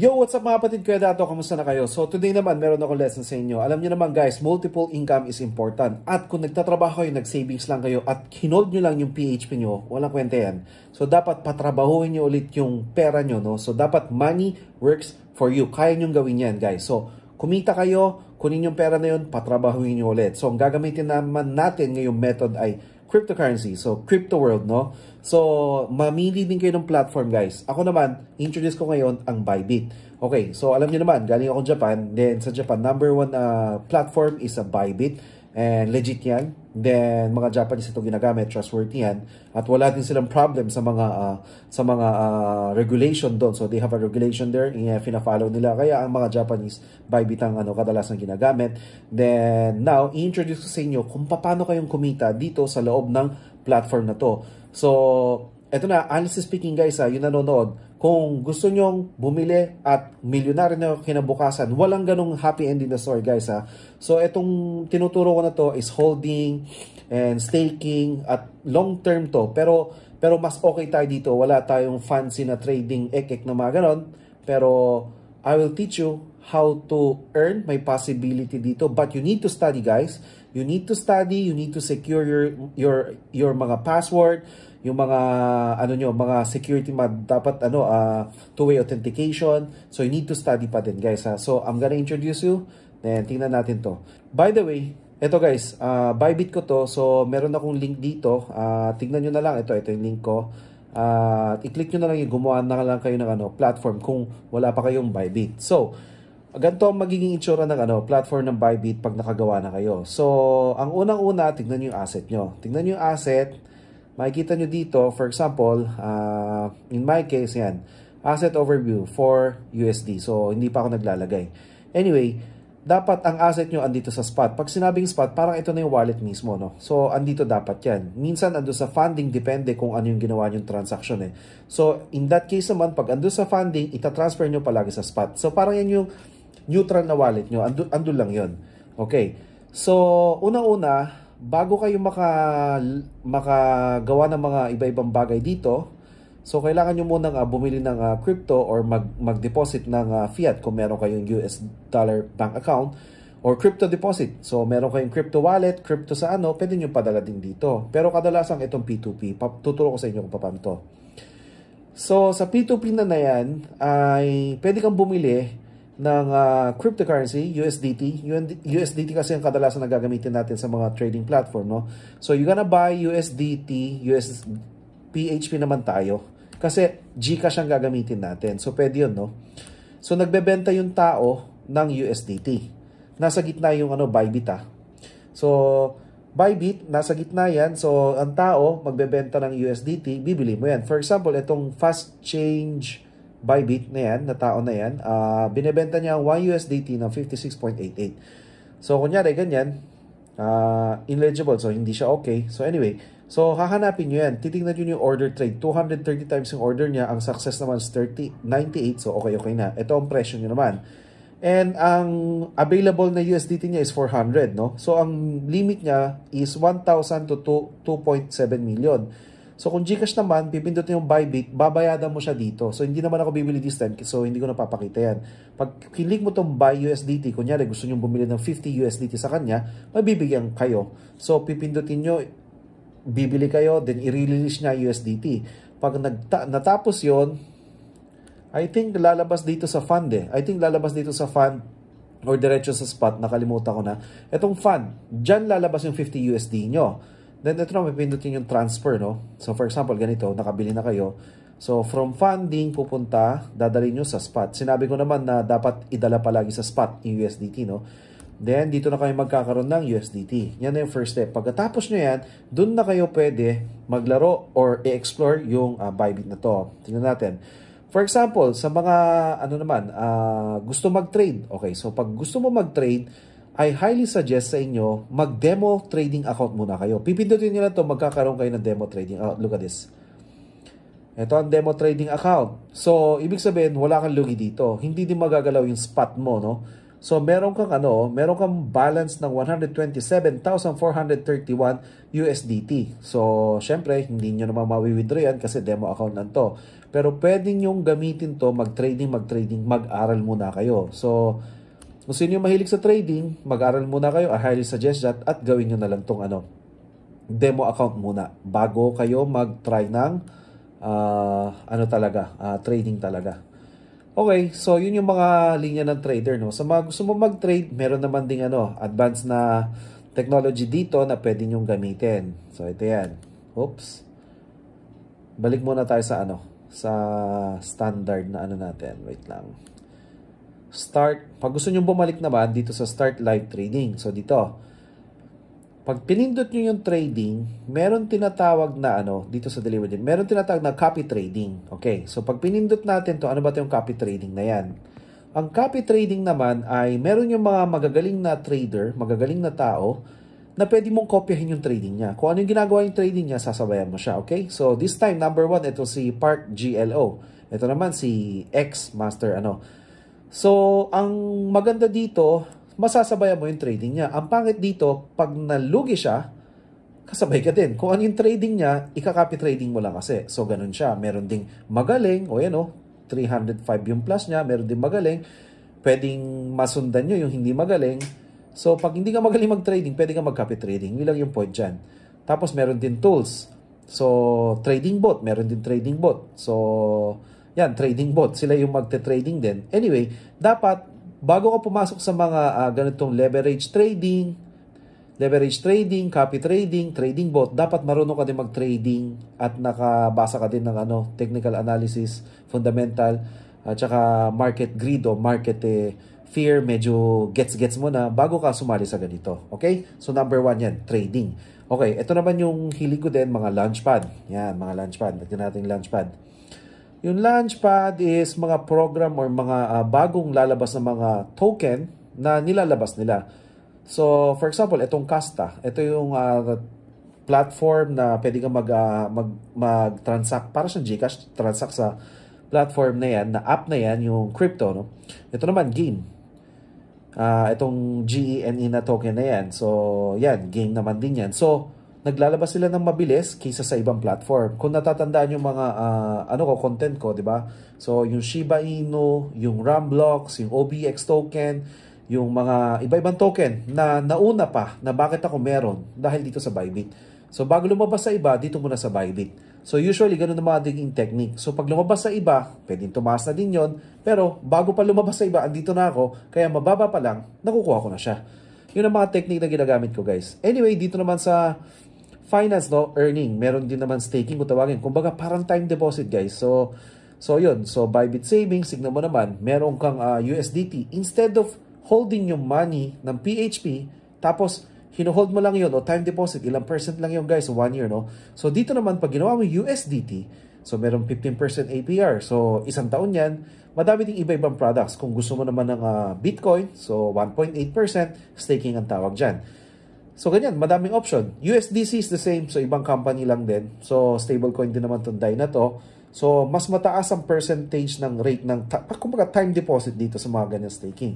Yo, what's up mga kapatid? Kuya Dato, kamusta na kayo? So today naman, meron ako lesson sa inyo. Alam niyo naman guys, multiple income is important. At kung nagtatrabaho kayo, nag-savings lang kayo at hinold nyo lang yung PHP nyo, walang kwenta yan. So dapat patrabahuhin nyo ulit yung pera nyo. No? So dapat money works for you. Kaya nyo gawin yan guys. So kumita kayo, kunin yung pera na yun, patrabahuhin nyo ulit. So ang gagamitin naman natin ngayong method ay cryptocurrency. So, crypto world, no? So, mamili din kayo ng platform, guys. Ako naman, introduce ko ngayon ang Bybit. Okay, so alam niyo naman, galing ako Japan. Then, sa Japan, number one uh, platform is a Bybit. And legit yan. Then mga Japanese ito ginagamit, trustworthy yan. At wala din silang problem sa mga uh, sa mga uh, regulation doon. So they have a regulation there, yeah, fina-follow nila. Kaya ang mga Japanese Bybit ano, ang ano kadalasan ginagamit. Then now, i-introduce ko sa inyo kung paano kayong kumita dito sa loob ng platform na to. So, eto na, honestly speaking guys, ha, ah, yung nanonood, kung gusto nyong bumili at milyonaryo na kinabukasan, walang ganong happy ending na story guys ha. So itong tinuturo ko na to is holding and staking at long term to. Pero pero mas okay tayo dito. Wala tayong fancy na trading ek-ek na mga ganon. Pero I will teach you how to earn. May possibility dito. But you need to study guys. You need to study. You need to secure your, your, your mga password yung mga ano nyo, mga security mag, dapat ano uh, two-way authentication. So you need to study pa din guys ha. So I'm gonna introduce you then tingnan natin to. By the way, eto guys, uh, Bybit ko to. So meron akong link dito. Uh, ah, tingnan nyo na lang ito, ito yung link ko. Uh, i-click nyo na lang yung gumawa na lang kayo ng ano, platform kung wala pa kayong Bybit. So, ganito ang magiging itsura ng ano, platform ng Bybit pag nakagawa na kayo. So, ang unang-una, tingnan nyo yung asset nyo. Tingnan nyo yung asset, Makikita nyo dito, for example, uh, in my case, yan, asset overview for USD. So, hindi pa ako naglalagay. Anyway, dapat ang asset nyo andito sa spot. Pag sinabing spot, parang ito na yung wallet mismo. No? So, andito dapat yan. Minsan, ando sa funding, depende kung ano yung ginawa nyong transaction. Eh. So, in that case naman, pag ando sa funding, itatransfer nyo palagi sa spot. So, parang yan yung neutral na wallet nyo. Ando, ando lang yon Okay. So, unang-una, bago kayo maka, makagawa ng mga iba-ibang bagay dito, so kailangan nyo munang uh, bumili ng uh, crypto or mag, mag-deposit ng uh, fiat kung meron kayong US dollar bank account or crypto deposit. So meron kayong crypto wallet, crypto sa ano, pwede nyo padala din dito. Pero kadalasan itong P2P, tuturuan ko sa inyo kung paano to. So sa P2P na na yan, ay pwede kang bumili ng uh, cryptocurrency, USDT. USDT kasi ang kadalasan na gagamitin natin sa mga trading platform, no? So, you're gonna buy USDT, US PHP naman tayo. Kasi Gcash ang gagamitin natin. So, pwede yun, no? So, nagbebenta yung tao ng USDT. Nasa gitna yung ano, Bybit, ah. So, Bybit, nasa gitna yan. So, ang tao, magbebenta ng USDT, bibili mo yan. For example, itong fast change Bybit na yan, na tao na yan, uh, binebenta niya ang 1 USDT ng 56.88. So, kunyari, ganyan, uh, ah, illegible. So, hindi siya okay. So, anyway, so, hahanapin nyo yan. Titingnan nyo yung order trade. 230 times yung order niya. Ang success naman is 30, 98. So, okay, okay na. Ito ang presyo nyo naman. And ang available na USDT niya is 400, no? So, ang limit niya is 1,000 to 2.7 million. So kung Gcash naman, pipindutin yung buy bit, babayadan mo siya dito. So hindi naman ako bibili this time, so hindi ko napapakita yan. Pag click mo tong buy USDT, kunyari gusto nyo bumili ng 50 USDT sa kanya, mabibigyan kayo. So pipindutin nyo, bibili kayo, then i-release niya USDT. Pag nagta- natapos yon I think lalabas dito sa fund eh. I think lalabas dito sa fund or diretso sa spot, nakalimutan ko na. Itong fund, dyan lalabas yung 50 USD nyo. Then ito na, pipindutin yung transfer, no? So for example, ganito, nakabili na kayo. So from funding, pupunta, dadalhin niyo sa spot. Sinabi ko naman na dapat idala palagi sa spot yung USDT, no? Then, dito na kayo magkakaroon ng USDT. Yan na yung first step. Pagkatapos nyo yan, dun na kayo pwede maglaro or i-explore yung uh, Bybit na to. Tingnan natin. For example, sa mga ano naman, uh, gusto mag-trade. Okay, so pag gusto mo mag-trade, I highly suggest sa inyo, mag-demo trading account muna kayo. Pipindutin nyo lang to magkakaroon kayo ng demo trading account. Look at this. Ito ang demo trading account. So, ibig sabihin, wala kang lugi dito. Hindi din magagalaw yung spot mo, no? So, meron kang ano, meron kang balance ng 127,431 USDT. So, syempre, hindi nyo naman mawi-withdraw yan kasi demo account lang to. Pero pwede nyong gamitin to, mag-trading, mag-trading, mag-aral muna kayo. So, kung sino yung mahilig sa trading, mag-aral muna kayo. I highly suggest that at gawin nyo na lang tong ano, demo account muna bago kayo mag-try ng uh, ano talaga, uh, trading talaga. Okay, so yun yung mga linya ng trader. No? Sa mga gusto mo mag-trade, meron naman ding ano, advanced na technology dito na pwede nyong gamitin. So ito yan. Oops. Balik muna tayo sa ano, sa standard na ano natin. Wait lang start, pag gusto nyo bumalik naman dito sa start live trading. So dito, pag pinindot nyo yung trading, meron tinatawag na ano, dito sa delivery meron tinatawag na copy trading. Okay, so pag pinindot natin to, ano ba yung copy trading na yan? Ang copy trading naman ay meron yung mga magagaling na trader, magagaling na tao, na pwede mong kopyahin yung trading niya. Kung ano yung ginagawa yung trading niya, sasabayan mo siya, okay? So, this time, number one, ito si Park GLO. Ito naman si X Master, ano, So, ang maganda dito, masasabayan mo yung trading niya. Ang pangit dito, pag nalugi siya, kasabay ka din. Kung ano yung trading niya, ikakapi trading mo lang kasi. So, ganun siya. Meron ding magaling, o yan o, 305 yung plus niya, meron ding magaling. Pwedeng masundan nyo yung hindi magaling. So, pag hindi ka magaling mag-trading, pwede ka mag-copy trading. Yun lang yung point dyan. Tapos, meron din tools. So, trading bot. Meron din trading bot. So, yan, trading bot. Sila yung magte-trading din. Anyway, dapat bago ka pumasok sa mga uh, ganitong leverage trading, leverage trading, copy trading, trading bot, dapat marunong ka din mag-trading at nakabasa ka din ng ano, technical analysis, fundamental, at uh, saka market greed o market eh, fear, medyo gets-gets mo na bago ka sumali sa ganito. Okay? So number one yan, trading. Okay, ito naman yung hiling ko din, mga launchpad. Yan, mga launchpad. Lagyan natin launchpad. Yung Launchpad is mga program or mga uh, bagong lalabas na mga token na nilalabas nila. So, for example, itong Kasta. Ito yung uh, platform na pwede kang mag, uh, mag, mag-transact. Para sa Gcash, transact sa platform na yan, na app na yan, yung crypto. No? Ito naman, game. Uh, itong GENE e na token na yan. So, yan, game naman din yan. So, naglalabas sila ng mabilis kaysa sa ibang platform. Kung natatandaan yung mga uh, ano ko content ko, 'di ba? So yung Shiba Inu, yung Ramblox, yung OBX token, yung mga iba-ibang token na nauna pa na bakit ako meron dahil dito sa Bybit. So bago lumabas sa iba, dito muna sa Bybit. So usually ganun ang mga digging technique. So pag lumabas sa iba, pwedeng tumaas na din 'yon, pero bago pa lumabas sa iba, andito na ako, kaya mababa pa lang, nakukuha ko na siya. Yun ang mga technique na ginagamit ko guys. Anyway, dito naman sa finance, no? Earning. Meron din naman staking kung tawagin. Kumbaga, parang time deposit, guys. So, so yun. So, Bybit Savings, signan mo naman, meron kang uh, ah, USDT. Instead of holding yung money ng PHP, tapos hinohold mo lang yun, o time deposit, ilang percent lang yun, guys, one year, no? So, dito naman, pag ginawa mo USDT, so meron 15% APR. So, isang taon yan, madami ding iba-ibang products. Kung gusto mo naman ng uh, Bitcoin, so 1.8%, staking ang tawag dyan. So, ganyan, madaming option. USDC is the same, so ibang company lang din. So, stablecoin din naman itong DAI na to. So, mas mataas ang percentage ng rate ng, ah, kumbaga time deposit dito sa mga ganyan staking.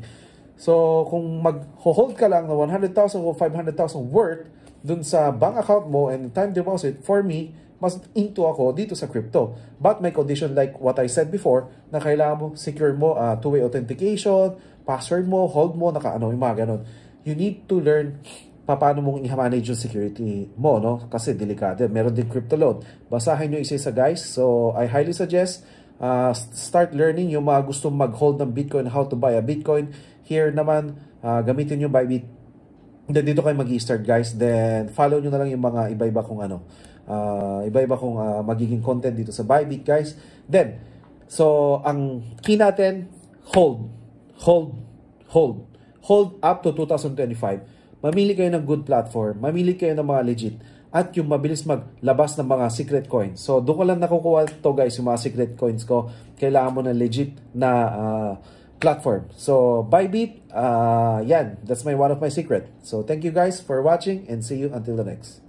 So, kung mag-hold ka lang ng 100,000 o 500,000 worth dun sa bank account mo and time deposit, for me, mas into ako dito sa crypto. But may condition like what I said before, na kailangan mo, secure mo, uh, two-way authentication, password mo, hold mo, naka-ano, yung mga ganun. You need to learn paano mong i-manage yung security mo, no? Kasi delikado. Meron din crypto loan. Basahin nyo isa-isa guys. So, I highly suggest uh, start learning yung mga gusto mag-hold ng Bitcoin, how to buy a Bitcoin. Here naman, uh, gamitin yung Bybit. Then, dito kayo mag-start guys. Then, follow nyo na lang yung mga iba-iba kong ano, uh, iba-iba kong uh, magiging content dito sa Bybit guys. Then, so, ang key natin, hold, hold, hold. Hold up to 2025 Mamili kayo ng good platform, mamili kayo ng mga legit, at yung mabilis maglabas ng mga secret coins. So, doon ko lang nakukuha to guys, yung mga secret coins ko. Kailangan mo ng legit na uh, platform. So, Bybit, uh, ah, yan. That's my one of my secret. So, thank you guys for watching and see you until the next.